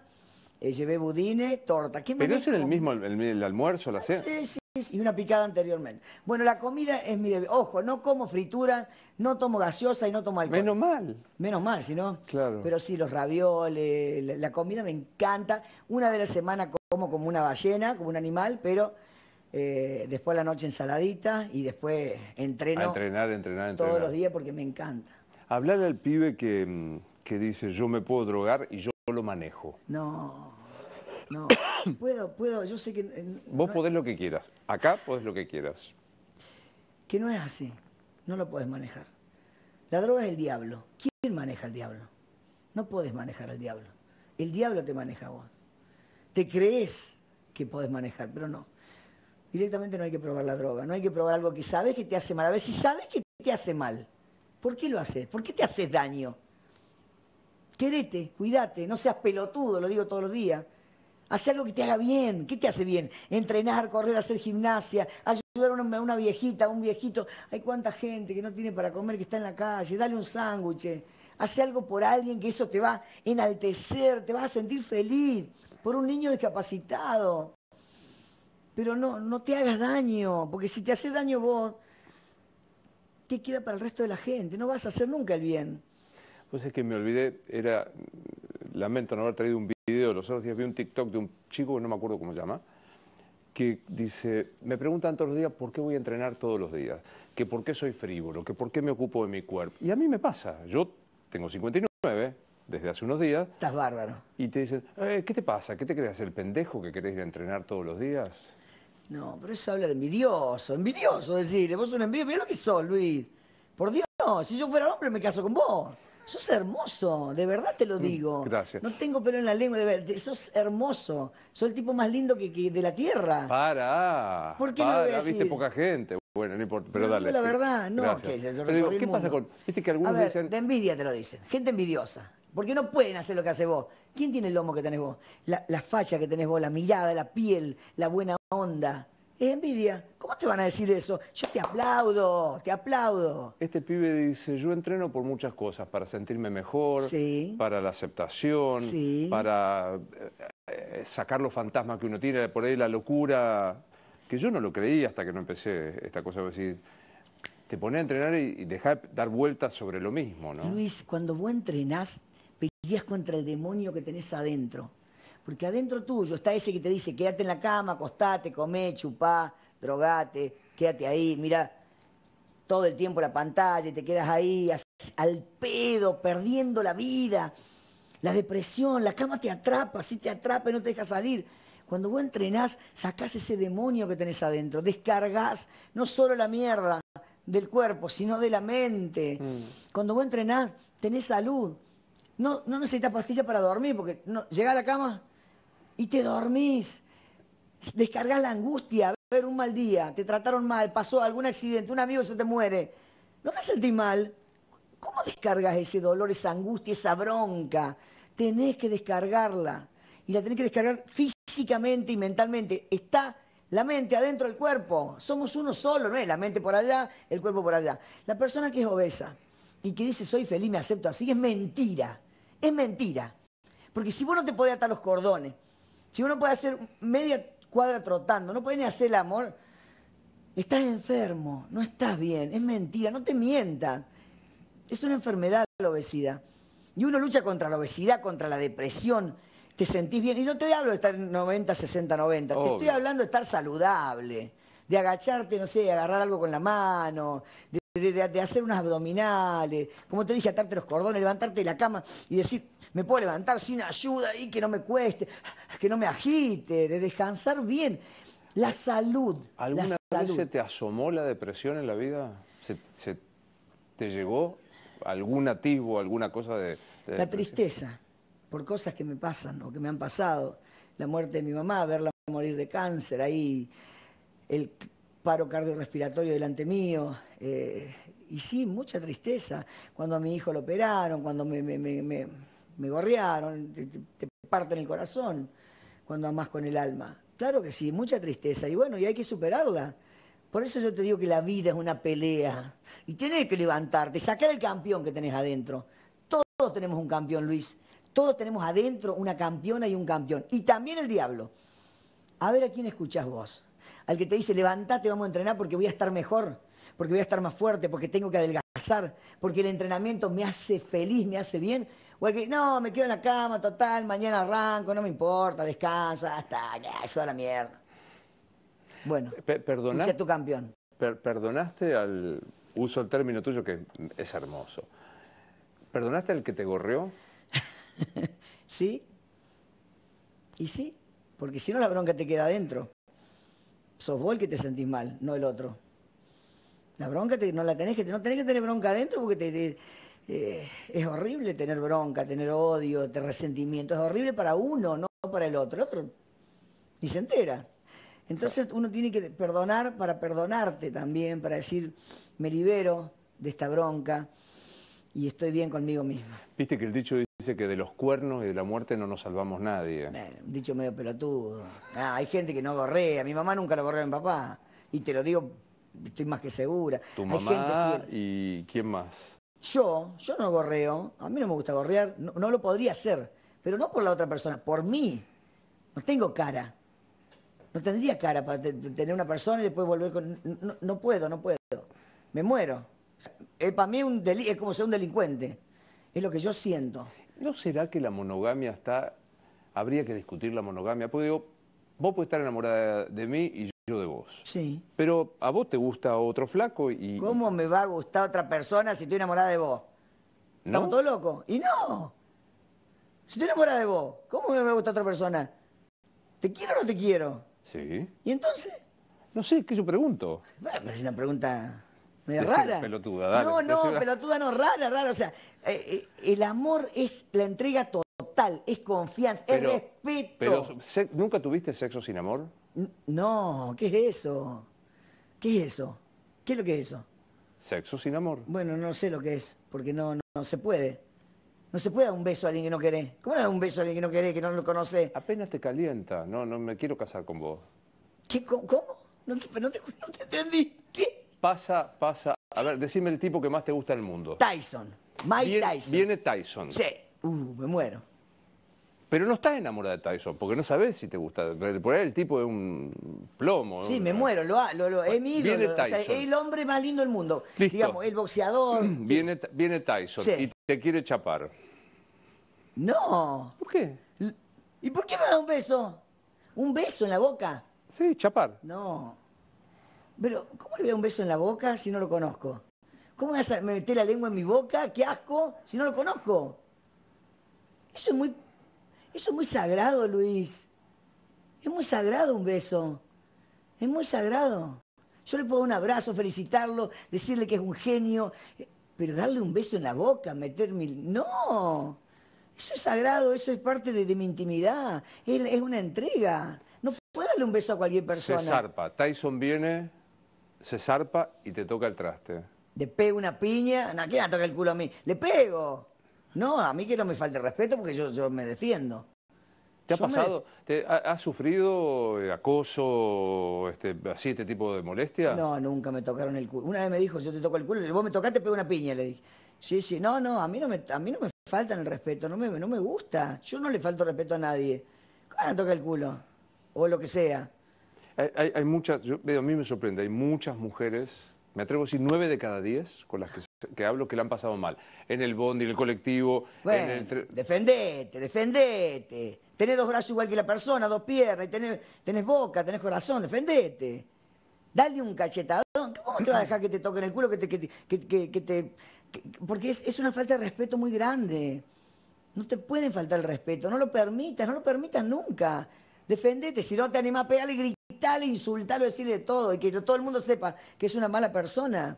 llevé budines, torta. ¿Qué Pero es en el mismo el, almuerzo, la ah, cena. Sí, sí, y una picada anteriormente. Bueno, la comida es mi deber. Ojo, no como fritura, no tomo gaseosa y no tomo alcohol. Menos mal. Menos mal, si no. Claro. Pero sí, los ravioles, la, comida me encanta. Una de la semana como como una ballena, como un animal, pero eh, después la noche ensaladita y después entreno. entrenar, entrenar, entrenar. Todos los días porque me encanta. Hablar al pibe que, mm, que dice yo me puedo drogar y yo lo manejo. No. No, puedo, puedo, yo sé que... Eh, vos podés lo que quieras, acá podés lo que quieras. Que no es así, no lo podés manejar. La droga es el diablo. ¿Quién maneja al diablo? No podés manejar al diablo. El diablo te maneja a vos. Te crees que podés manejar, pero no. Directamente no hay que probar la droga, no hay que probar algo que sabes que te hace mal. A ver, si sabes que te hace mal, ¿por qué lo haces? ¿Por qué te haces daño? Querete, cuídate, no seas pelotudo, lo digo todos los días. Hacer algo que te haga bien. ¿Qué te hace bien? Entrenar, correr, hacer gimnasia, ayudar a una, viejita, a un viejito. Hay cuánta gente que no tiene para comer, que está en la calle. Dale un sándwich. Hace algo por alguien que eso te va a enaltecer, te vas a sentir feliz. Por un niño discapacitado. Pero no, no te hagas daño, porque si te haces daño vos, ¿qué queda para el resto de la gente? No vas a hacer nunca el bien. Pues es que me olvidé, era lamento no haber traído un video, los otros días vi un TikTok de un chico, no me acuerdo cómo se llama, que dice, me preguntan todos los días por qué voy a entrenar todos los días, que por qué soy frívolo, que por qué me ocupo de mi cuerpo. Y a mí me pasa, yo tengo 59 desde hace unos días. Estás bárbaro. Y te dicen, eh, ¿qué te pasa? ¿Qué te crees el pendejo que querés ir a entrenar todos los días? No, pero eso habla de envidioso, envidioso decir, vos un envidioso, mira lo que sos, Luis. Por Dios, si yo fuera hombre me caso con vos. Sos hermoso, de verdad te lo mm, digo. Gracias. No tengo pelo en la lengua, de verdad. Sos hermoso. Sos el tipo más lindo que, de la tierra. Para. ¿Por qué no lo voy a poca gente. Bueno, no importa, pero, dale. La verdad, no. ¿qué, pero ¿qué pasa con.? que a ver, De envidia te lo dicen. Gente envidiosa. Porque no pueden hacer lo que hace vos. ¿Quién tiene el lomo que tenés vos? La, la falla que tenés vos, la mirada, la piel, la buena onda. Es envidia. ¿Cómo te van a decir eso? Yo te aplaudo, te aplaudo. Este pibe dice, yo entreno por muchas cosas, para sentirme mejor, para la aceptación, para eh, eh, sacar los fantasmas que uno tiene, por ahí la locura, que yo no lo creía hasta que no empecé esta cosa de decir, te pones a entrenar y, dejar dar vueltas sobre lo mismo, ¿no? Luis, cuando vos entrenás, peleas contra el demonio que tenés adentro. Porque adentro tuyo está ese que te dice, quédate en la cama, acostate, comé, chupá, drogate, quédate ahí, mira todo el tiempo la pantalla y te quedas ahí al pedo, perdiendo la vida, la depresión, la cama te atrapa, si te atrapa y no te deja salir. Cuando vos entrenás, sacás ese demonio que tenés adentro, descargás no solo la mierda del cuerpo, sino de la mente. Mm. Cuando vos entrenás, tenés salud. No, no necesitas pastillas para dormir, porque no, llegás a la cama, y te dormís, descargas la angustia, ver un mal día, te trataron mal, pasó algún accidente, un amigo se te muere, no te sentís mal. ¿Cómo descargas ese dolor, esa angustia, esa bronca? Tenés que descargarla y la tenés que descargar físicamente y mentalmente. Está la mente adentro del cuerpo. Somos uno solo, no es la mente por allá, el cuerpo por allá. La persona que es obesa y que dice soy feliz, me acepto así, es mentira. Es mentira. Porque si vos no te podés atar los cordones, si uno puede hacer media cuadra trotando, no puede ni hacer el amor, estás enfermo, no estás bien, es mentira, no te mientas. Es una enfermedad la obesidad. Y uno lucha contra la obesidad, contra la depresión, te sentís bien. Y no te hablo de estar 90, 60, 90, te estoy hablando de estar saludable, de agacharte, no sé, de agarrar algo con la mano. De de, hacer unas abdominales, como te dije, atarte los cordones, levantarte de la cama y decir, me puedo levantar sin ayuda y que no me cueste, que no me agite, de descansar bien. La eh, salud. ¿Alguna vez se te asomó la depresión en la vida? ¿Se, te llegó algún atisbo, alguna cosa de, la tristeza por cosas que me pasan o que me han pasado, la muerte de mi mamá, verla morir de cáncer, ahí el paro cardiorrespiratorio delante mío. Eh, y sí, mucha tristeza. Cuando a mi hijo lo operaron, cuando me, me, gorrearon, te, parten el corazón, cuando amas con el alma. Claro que sí, mucha tristeza. Y bueno, y hay que superarla. Por eso yo te digo que la vida es una pelea. Y tienes que levantarte, sacar el campeón que tenés adentro. Todos tenemos un campeón, Luis. Todos tenemos adentro una campeona y un campeón. Y también el diablo. A ver a quién escuchás vos al que te dice, levantate, vamos a entrenar porque voy a estar mejor, porque voy a estar más fuerte, porque tengo que adelgazar, porque el entrenamiento me hace feliz, me hace bien. O al que, no, me quedo en la cama, total, mañana arranco, no me importa, descansa, hasta, eso a la mierda. Bueno, perdona, tu campeón. perdonaste al, uso el término tuyo que es hermoso, ¿perdonaste al que te gorreó? sí, y sí, porque si no la bronca te queda adentro sos vos el que te sentís mal, no el otro. La bronca no la tenés que, no tenés que tener bronca adentro porque te, eh, es horrible tener bronca, tener odio, tener resentimiento. Es horrible para uno, no para el otro. El otro ni se entera. Entonces uno tiene que perdonar para perdonarte también, para decir, me libero de esta bronca, y estoy bien conmigo misma. Viste que el dicho dice que de los cuernos y de la muerte no nos salvamos nadie. un dicho medio pelotudo. Ah, hay gente que no gorrea. Mi mamá nunca lo gorrea a mi papá. Y te lo digo, estoy más que segura. Tu mamá y quién más. Yo, yo no gorreo. A mí no me gusta gorrear. No, lo podría hacer. Pero no por la otra persona, por mí. No tengo cara. No tendría cara para tener una persona y después volver con... no puedo, no puedo. Me muero. Eh, para mí es, un es como ser un delincuente. Es lo que yo siento. ¿No será que la monogamia está... Habría que discutir la monogamia, porque digo, vos puedes estar enamorada de mí y yo de vos. Sí. Pero a vos te gusta otro flaco y... ¿Cómo me va a gustar otra persona si estoy enamorada de vos? ¿No? ¿Estamos todos Y no. Si estoy enamorada de vos, ¿cómo me va a gustar otra persona? ¿Te quiero o no te quiero? Sí. ¿Y entonces? No sé, es que yo pregunto. Bueno, es una pregunta rara. No, no, pelotuda no, rara, rara. O sea, eh, eh, el amor es la entrega total, es confianza, es respeto. Pero, ¿nunca tuviste sexo sin amor? No, ¿qué es eso? ¿Qué es eso? ¿Qué es lo que es eso? Sexo sin amor. Bueno, no sé lo que es, porque no, no, se puede. No se puede dar un beso a alguien que no querés. ¿Cómo no dar un beso a alguien que no querés, que no lo conoce? Apenas te calienta. No, no me quiero casar con vos. ¿Qué? ¿Cómo? No, te, no te entendí. ¿Qué? pasa, pasa. A ver, decime el tipo que más te gusta en el mundo. Tyson. Mike Tyson. Viene Tyson. Sí. Uh, me muero. Pero no estás enamorada de Tyson, porque no sabes si te gusta. Por ahí el tipo es un plomo. Sí, me muero, lo, lo, lo Viene el hombre más lindo del mundo. Digamos, el boxeador. Viene, viene Tyson y te quiere chapar. No. ¿Por qué? ¿Y por qué me da un beso? ¿Un beso en la boca? Sí, chapar. No. Pero, ¿cómo le voy a dar un beso en la boca si no lo conozco? ¿Cómo vas a meter la lengua en mi boca? ¡Qué asco! Si no lo conozco. Eso es muy, eso es muy sagrado, Luis. Es muy sagrado un beso. Es muy sagrado. Yo le puedo dar un abrazo, felicitarlo, decirle que es un genio, pero darle un beso en la boca, meter mi... No, eso es sagrado, eso es parte de, mi intimidad, es, una entrega. No puedo darle un beso a cualquier persona. Se zarpa. Tyson viene se zarpa y te toca el traste. Te pego una piña, ¿A ¿quién toca el culo a mí? Le pego. No, a mí que no me falte respeto porque yo, yo me defiendo. ¿Te ha pasado, has sufrido acoso, este, así, este tipo de molestia? No, nunca me tocaron el culo. Una vez me dijo, yo te toco el culo, vos me tocaste, pego una piña, le dije. Sí, sí, no, no, a mí no me, a mí no me faltan el respeto, no me, gusta. Yo no le falto respeto a nadie. ¿Cómo toca el culo? O lo que sea. Hay, muchas, yo, a mí me sorprende, hay muchas mujeres, me atrevo a decir nueve de cada diez con las que, hablo que la han pasado mal. En el bondi, en el colectivo. Bueno, en el defendete, defendete. Tenés dos brazos igual que la persona, dos piernas, y tenés, tenés boca, tenés corazón, defendete. Dale un cachetadón. ¿Cómo te vas a dejar que te toquen el culo, que porque es, una falta de respeto muy grande. No te pueden faltar el respeto, no lo permitas, no lo permitas nunca. Defendete, si no te anima a pegarle y grita gritarle, insultarlo, decirle todo y que todo el mundo sepa que es una mala persona.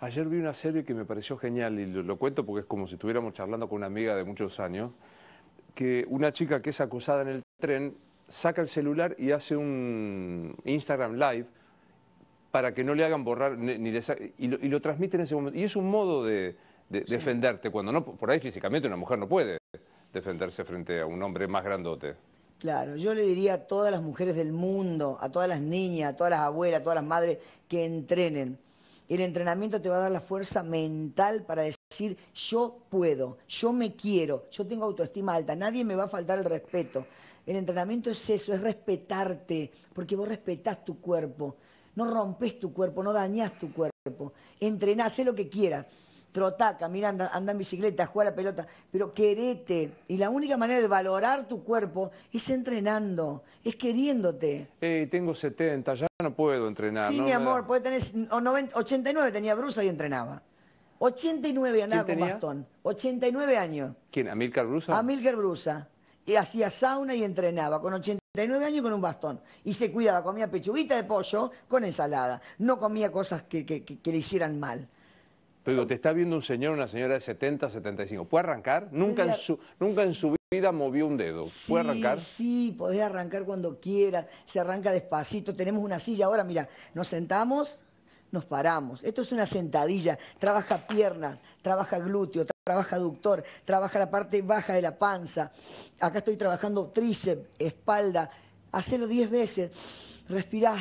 Ayer vi una serie que me pareció genial y lo, cuento porque es como si estuviéramos charlando con una amiga de muchos años, que una chica que es acusada en el tren saca el celular y hace un Instagram Live para que no le hagan borrar ni, y, lo, transmite en ese momento. Y es un modo de, defenderte cuando no, por ahí físicamente una mujer no puede defenderse frente a un hombre más grandote. Claro, yo le diría a todas las mujeres del mundo, a todas las niñas, a todas las abuelas, a todas las madres, que entrenen. El entrenamiento te va a dar la fuerza mental para decir, yo puedo, yo me quiero, yo tengo autoestima alta, nadie me va a faltar el respeto. El entrenamiento es eso, es respetarte, porque vos respetás tu cuerpo, no rompes tu cuerpo, no dañás tu cuerpo. entrená, sé lo que quieras. Trotaca, camina, anda, en bicicleta, juega la pelota, pero querete. Y la única manera de valorar tu cuerpo es entrenando, es queriéndote. Eh, tengo 70, ya no puedo entrenar. Sí, mi amor, tener 89 tenía brusa y entrenaba. 89 andaba con bastón. 89 años. ¿Quién? ¿Amilcar Brusa? Amilcar Brusa. Y hacía sauna y entrenaba con 89 años y con un bastón. Y se cuidaba, comía pechuguita de pollo con ensalada. No comía cosas que le hicieran mal. Pero te está viendo un señor, una señora de 70, 75. ¿Puede arrancar? Nunca, en su, nunca en su vida movió un dedo. ¿Puede arrancar? Sí, podés arrancar cuando quieras. Se arranca despacito. Tenemos una silla ahora, mira, nos sentamos, nos paramos. Esto es una sentadilla. Trabaja pierna, trabaja glúteo, trabaja aductor, trabaja la parte baja de la panza. Acá estoy trabajando tríceps, espalda. Hacelo 10 veces. Respirá.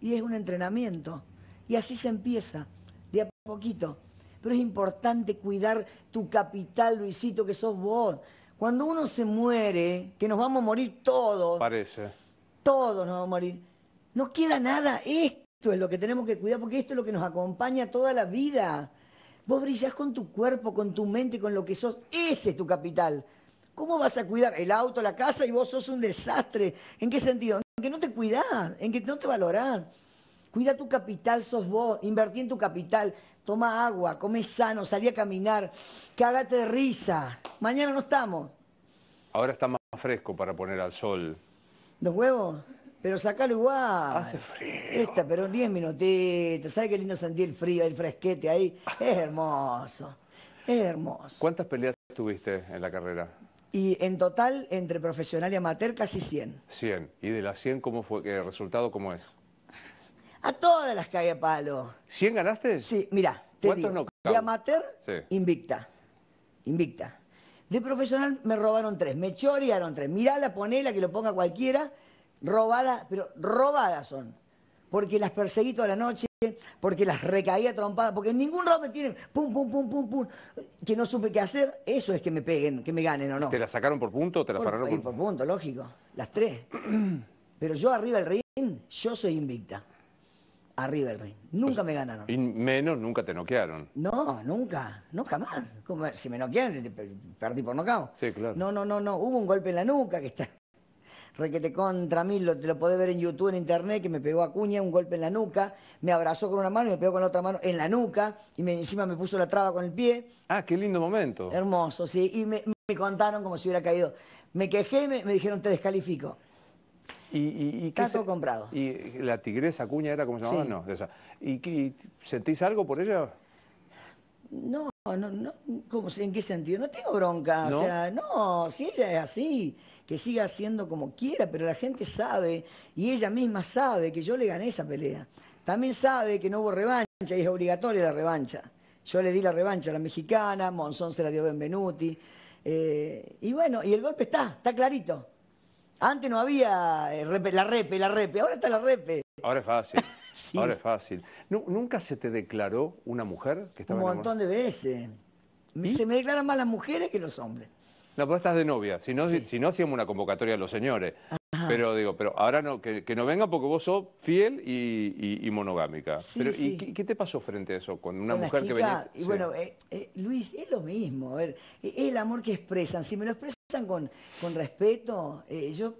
Y es un entrenamiento. Y así se empieza, de a poquito. Pero es importante cuidar tu capital, Luisito, que sos vos. Cuando uno se muere, que nos vamos a morir todos. Parece. Todos nos vamos a morir. No queda nada. Esto es lo que tenemos que cuidar porque esto es lo que nos acompaña toda la vida. Vos brillás con tu cuerpo, con tu mente, con lo que sos. Ese es tu capital. ¿Cómo vas a cuidar el auto, la casa y vos sos un desastre? ¿En qué sentido? En que no te cuidás, en que no te valorás. Cuida tu capital, sos vos, invertí en tu capital toma agua, come sano, salí a caminar, cágate de risa. Mañana no estamos. Ahora está más fresco para poner al sol. ¿Los huevos? Pero sacalo igual. Hace frío. Esta, pero 10 minutitos. ¿Sabes qué lindo sentir el frío, el fresquete ahí? Es hermoso. Es hermoso. ¿Cuántas peleas tuviste en la carrera? Y en total, entre profesional y amateur, casi 100. 100. ¿Y de las 100 cómo fue? ¿El resultado cómo es? las cagué palo. ¿100 ganaste? Sí, mira, te digo, no de amateur, invicta. Invicta. De profesional me robaron tres, me chorearon tres. la ponela, que lo ponga cualquiera. robada pero robadas son. Porque las perseguí toda la noche, porque las recaía trompada porque ningún robo me tienen. Pum, pum, pum, pum, pum. Que no supe qué hacer, eso es que me peguen, que me ganen o no. ¿Te la sacaron por punto o te las pararon por punto? Por punto, lógico. Las tres. pero yo arriba del ring, yo soy invicta a River Nunca pues, me ganaron. Y menos nunca te noquearon. No, nunca, no jamás. como Si me noquearon, perdí por nocao. Sí, claro. No, no, no, no. Hubo un golpe en la nuca que está. Requete contra mí, lo, te lo podés ver en YouTube, en internet, que me pegó a cuña, un golpe en la nuca, me abrazó con una mano y me pegó con la otra mano en la nuca, y encima me puso la traba con el pie. Ah, qué lindo momento. Hermoso, sí. Y me, contaron como si hubiera caído. Me quejé, me, me dijeron, te descalifico. Y, comprado. ¿Y la tigresa cuña era como se llamaba? No. ¿y, sentís algo por ella? No, no, no, ¿en qué sentido? No tengo bronca, o sea, no, si ella es así, que siga haciendo como quiera, pero la gente sabe, y ella misma sabe que yo le gané esa pelea. También sabe que no hubo revancha, y es obligatoria la revancha. Yo le di la revancha a la mexicana, Monzón se la dio Benvenuti, eh, y bueno, y el golpe está, está clarito. Antes no había eh, la repe, la repe, ahora está la repe. Ahora es fácil. Ahora es fácil. ¿Nunca se te declaró una mujer que estaba Un montón de veces. Se me declaran más las mujeres que los hombres. No, pero pues estás de novia. Si no, si, no hacíamos una convocatoria a los señores. Pero digo, pero ahora no, que, no venga porque vos sos fiel y, monogámica. pero, ¿Y qué, te pasó frente a eso con una mujer que venía? Y bueno, eh, eh, Luis, es lo mismo. ver, es el amor que expresan. Si me lo expresan con, con respeto. Eh, yo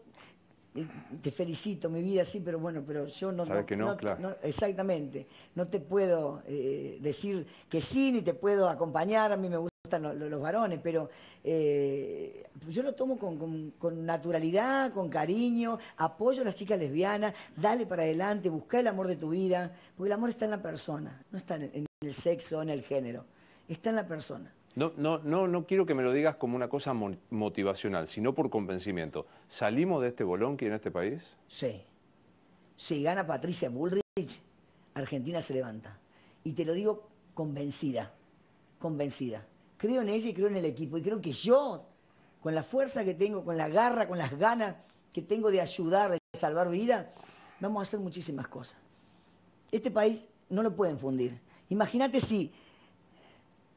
eh, te felicito, mi vida sí, pero bueno, pero yo no... que no, exactamente. No te puedo eh, decir que sí, ni te puedo acompañar. A mí me gustan los varones, pero yo lo tomo con, naturalidad, con cariño, apoyo a las chicas lesbianas, dale para adelante, busca el amor de tu vida, porque el amor está en la persona, no está en, en el sexo, en el género, está en la persona. No, no, no, no quiero que me lo digas como una cosa motivacional, sino por convencimiento. ¿Salimos de este bolón que en este país? Sí. Si gana Patricia Bullrich, Argentina se levanta. Y te lo digo convencida, convencida. Creo en ella y creo en el equipo. Y creo que yo, con la fuerza que tengo, con la garra, con las ganas que tengo de ayudar, de salvar vidas, vamos a hacer muchísimas cosas. Este país no lo pueden fundir. Imagínate si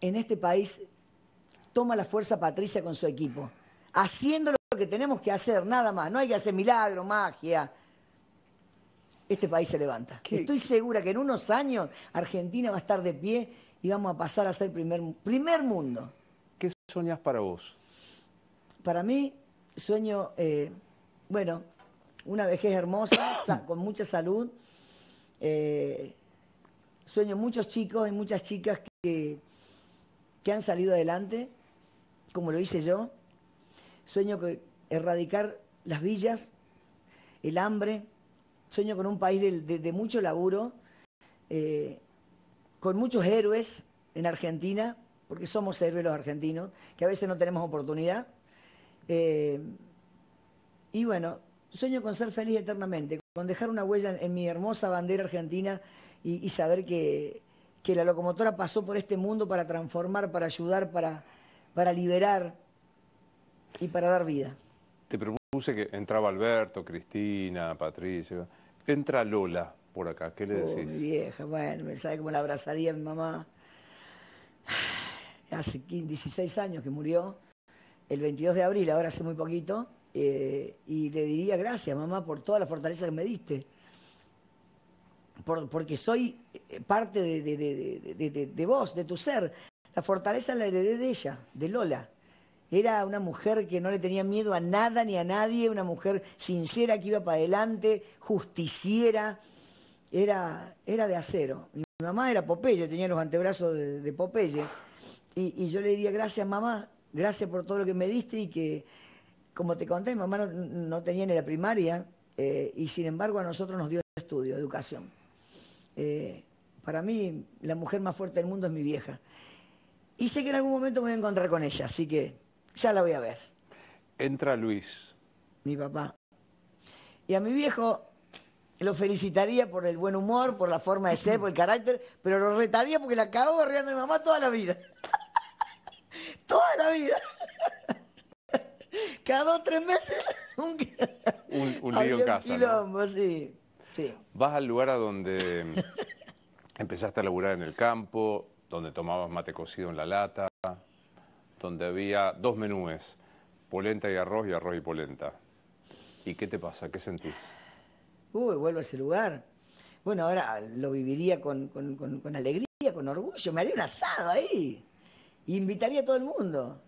en este país toma la fuerza Patricia con su equipo, haciendo lo que tenemos que hacer, nada más. No hay que hacer milagro, magia. Este país se levanta. Estoy segura que en unos años Argentina va a estar de pie y vamos a pasar a ser primer, primer mundo. ¿Qué sueñas para vos? Para mí, sueño, eh, bueno, una vejez hermosa, con mucha salud. Eh, sueño muchos chicos y muchas chicas que que han salido adelante, como lo hice yo. Sueño con erradicar las villas, el hambre. Sueño con un país de, mucho laburo, eh, con muchos héroes en Argentina, porque somos héroes los argentinos, que a veces no tenemos oportunidad. Eh, y bueno, sueño con ser feliz eternamente, con dejar una huella en, mi hermosa bandera argentina y saber que que la locomotora pasó por este mundo para transformar, para ayudar, para, para liberar y para dar vida. Te propuse que entraba Alberto, Cristina, Patricia. Entra Lola por acá, ¿qué le oh, decís? vieja, bueno, me sabe cómo la abrazaría mi mamá. Hace 16 años que murió, el 22 de abril, ahora hace muy poquito, eh, y le diría gracias, mamá, por toda la fortaleza que me diste porque soy eh, parte de, vos, de tu ser. La fortaleza la heredé de ella, de Lola. Era una mujer que no le tenía miedo a nada ni a nadie, una mujer sincera que iba para adelante, justiciera, era, era de acero. Mi mamá era Popeye, tenía los antebrazos de, Popeye. Y, yo le diría, gracias mamá, gracias por todo lo que me diste y que, como te conté, mi mamá no, tenía ni la primaria eh, y sin embargo a nosotros nos dio estudio, educación. Eh, para mí, la mujer más fuerte del mundo es mi vieja. Y sé que en algún momento me voy a encontrar con ella, así que ya la voy a ver. Entra Luis. Mi papá. Y a mi viejo lo felicitaría por el buen humor, por la forma de ser, por el carácter, pero lo retaría porque la acabo riendo a mi mamá toda la vida. toda la vida. Cada dos, tres meses. un, un, un lío Quilombo, sí. Vas al lugar a donde em, empezaste a laburar en el campo, donde tomabas mate cocido en la lata, donde había dos menúes, polenta y arroz y arroz y polenta. ¿Y qué te pasa? ¿Qué sentís? Uy, vuelvo a ese lugar. Bueno, ahora lo viviría con, alegría, con orgullo. Me haría un asado ahí. invitaría a todo el mundo.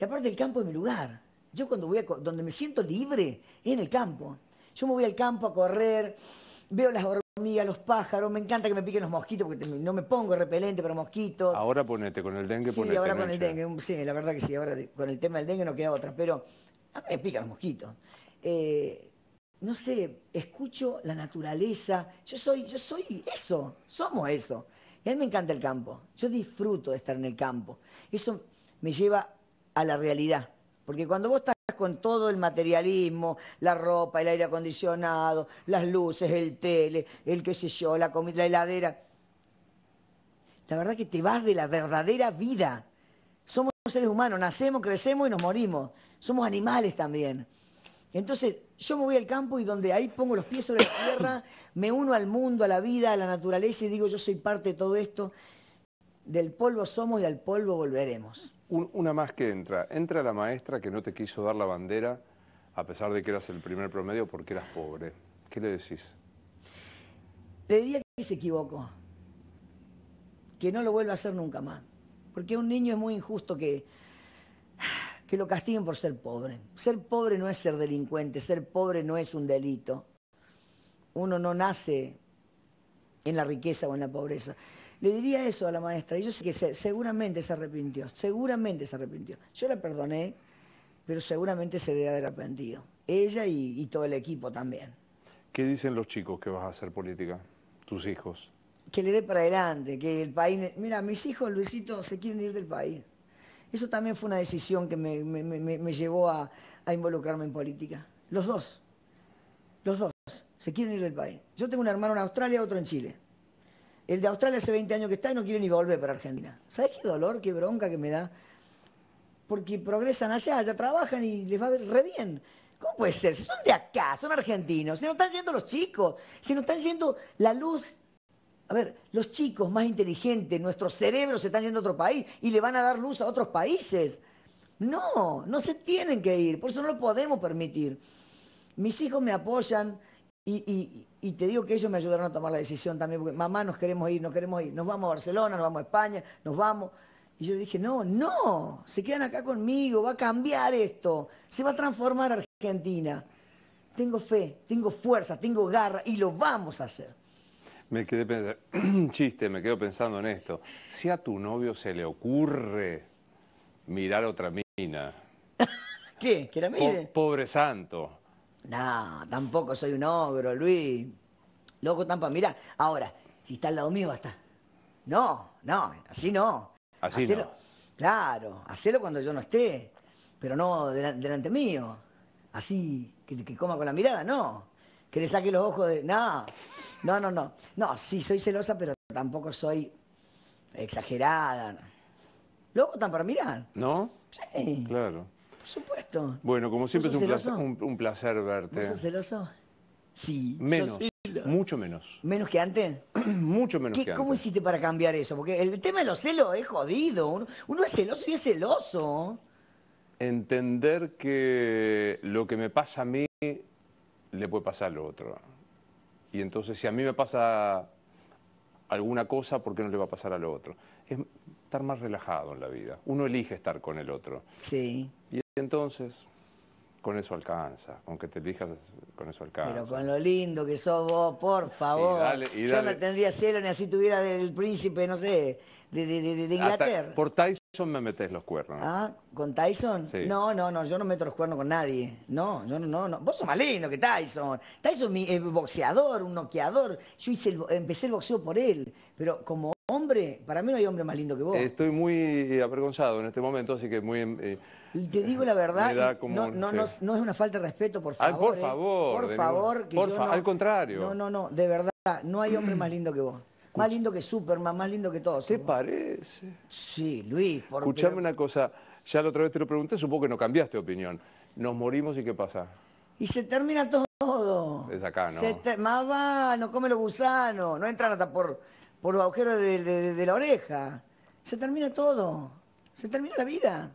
Y aparte el campo es mi lugar. Yo cuando voy a, donde me siento libre es en el campo. Yo me voy al campo a correr, veo las hormigas, los pájaros, me encanta que me piquen los mosquitos porque no me pongo repelente para mosquitos. Ahora ponete, con el dengue ponete. Sí, ahora con el dengue, sí, la verdad que sí, ahora con el tema del dengue no queda otra, pero me pican los mosquitos. Eh, no sé, escucho la naturaleza, yo soy, yo soy eso, somos eso. Y a mí me encanta el campo, yo disfruto de estar en el campo. Eso me lleva a la realidad, porque cuando vos estás con todo el materialismo, la ropa, el aire acondicionado, las luces, el tele, el qué sé yo, la comida, la heladera. La verdad que te vas de la verdadera vida. Somos seres humanos, nacemos, crecemos y nos morimos. Somos animales también. Entonces, yo me voy al campo y donde ahí pongo los pies sobre la tierra, me uno al mundo, a la vida, a la naturaleza y digo, yo soy parte de todo esto. Del polvo somos y al polvo volveremos una más que entra. Entra la maestra que no te quiso dar la bandera, a pesar de que eras el primer promedio porque eras pobre. ¿Qué le decís? Le diría que se equivocó, que no lo vuelva a hacer nunca más, porque un niño es muy injusto que, que lo castiguen por ser pobre. Ser pobre no es ser delincuente, ser pobre no es un delito. Uno no nace en la riqueza o en la pobreza. Le diría eso a la maestra. Y yo sé que seguramente se arrepintió, seguramente se arrepintió. Yo la perdoné, pero seguramente se debe haber arrepentido. Ella y, todo el equipo también. ¿Qué dicen los chicos que vas a hacer política? Tus hijos. Que le dé para adelante, que el país... Mira, mis hijos, Luisito, se quieren ir del país. Eso también fue una decisión que me, llevó a, a involucrarme en política. Los dos. Los dos se quieren ir del país. Yo tengo un hermano en Australia, otro en Chile. El de Australia hace 20 años que está y no quiere ni volver para Argentina. ¿Sabes qué dolor, qué bronca que me da? Porque progresan allá, allá trabajan y les va a ver re bien. ¿Cómo puede ser? Si son de acá, son argentinos, se nos están yendo los chicos, se nos están yendo la luz. A ver, los chicos más inteligentes, nuestros cerebros se están yendo a otro país y le van a dar luz a otros países. No, no se tienen que ir, por eso no lo podemos permitir. Mis hijos me apoyan y y te digo que ellos me ayudaron a tomar la decisión también, porque mamá, nos queremos ir, nos queremos ir, nos vamos a Barcelona, nos vamos a España, nos vamos. Y yo dije, no, no, se quedan acá conmigo, va a cambiar esto, se va a transformar Argentina. Tengo fe, tengo fuerza, tengo garra y lo vamos a hacer. Me quedé pensando, chiste, me quedo pensando en esto. Si a tu novio se le ocurre mirar otra mina. ¿Qué? ¿Que la miren? pobre santo. No, tampoco soy un ogro, Luis. Loco para mirar. Ahora, si está al lado mío, basta. No, no, así no. Así no. Claro, hacelo cuando yo no esté, pero no delante mío. Así, que, que, coma con la mirada, no. Que le saque los ojos de... No, no, no, no. No, sí, soy celosa, pero tampoco soy exagerada. Loco tan para mirar. ¿No? Sí. Claro supuesto. Bueno, como siempre es un placer, verte. ¿Vos sos celoso? Sí. Menos. Mucho menos. ¿Menos que antes? mucho menos que antes. ¿Cómo hiciste para cambiar eso? Porque el tema de los celos es jodido. Uno, es celoso y es celoso. Entender que lo que me pasa a mí le puede pasar al otro. Y entonces si a mí me pasa alguna cosa, ¿por qué no le va a pasar al otro? Es estar más relajado en la vida. Uno elige estar con el otro. Sí. Y entonces, con eso alcanza, aunque te elijas, con eso alcanza. Pero con lo lindo que sos vos, por favor. Yo no tendría cielo ni así tuviera del príncipe, no sé, de, Inglaterra. por Tyson me metes los cuernos. Ah, ¿con Tyson? No, no, no, yo no meto los cuernos con nadie. No, yo no, no, Vos sos más lindo que Tyson. Tyson es boxeador, un noqueador. Yo hice empecé el boxeo por él, pero como para mí no hay hombre más lindo que vos. Estoy muy eh, avergonzado en este momento, así que muy... Em, eh, y te digo la verdad, no, es una falta de respeto, por eh. favor. por favor. por favor. Que al contrario. No, no, no, de verdad, no hay hombre más lindo que vos. Más lindo que Superman, más lindo que todos. ¿Te parece? Sí, Luis, por Escuchame una cosa, ya la otra vez te lo pregunté, supongo que no cambiaste de opinión. Nos morimos y ¿qué pasa? Y se termina todo. Es acá, ¿no? Se Más va, no come los gusanos, no entran hasta por por los agujeros de, la oreja. Se termina todo. Se termina la vida.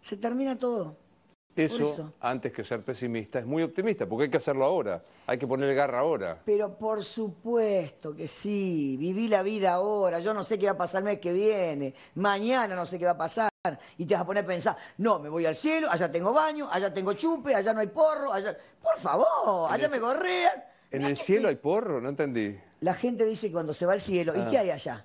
Se termina todo. Eso, antes que ser pesimista, es muy optimista, porque hay que hacerlo ahora, hay que ponerle garra ahora. Pero por supuesto que sí, viví la vida ahora, yo no sé qué va a pasar el mes que viene, mañana no sé qué va a pasar, y te vas a poner a pensar, no, me voy al cielo, allá tengo baño, allá tengo chupe, allá no hay porro, allá... Por favor, allá me gorrean. ¿En el cielo hay porro? No entendí. La gente dice que cuando se va al cielo, ¿y ah. qué hay allá?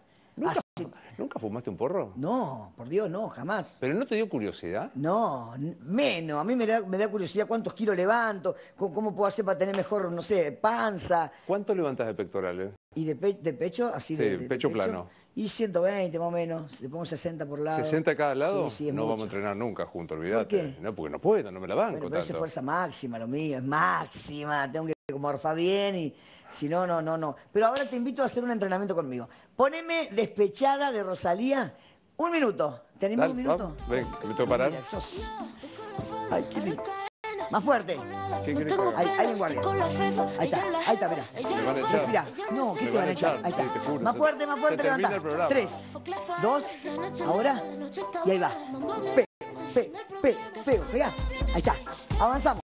¿Nunca, fumaste un porro? No, por Dios, no, jamás. ¿Pero no te dio curiosidad? No, menos. A mí me da, curiosidad cuántos kilos levanto, cómo, puedo hacer para tener mejor, no sé, panza. ¿Cuánto levantas de pectorales? ¿Y de, pecho? Así de, pecho, plano. Y 120 más o menos, le pongo 60 por lado. ¿60 cada lado? Sí, sí, es No vamos a entrenar nunca juntos, olvídate. ¿Por qué? No, porque no puedo, no me la banco es fuerza máxima lo mío, es máxima. Tengo que morfar bien y si no, no, no, no. Pero ahora te invito a hacer un entrenamiento conmigo. Poneme despechada de Rosalía. Un minuto. ¿Tenemos Dale, un minuto? Vamos. Ven, me tengo que parar. Mira, sos... Ay, qué lindo. Más fuerte. ¿Qué crees que haga? Ahí, ahí en guardia. Ahí está, ahí está, mira. Me van a echar. Respira. No, ¿qué te van a echar? Ahí Sí, está. juro, Más fuerte, más se fuerte, termina el levanta. programa. Tres, dos, ahora. Y ahí va. Pe, pe, pe, feo, pegá. Ahí está. Avanzamos.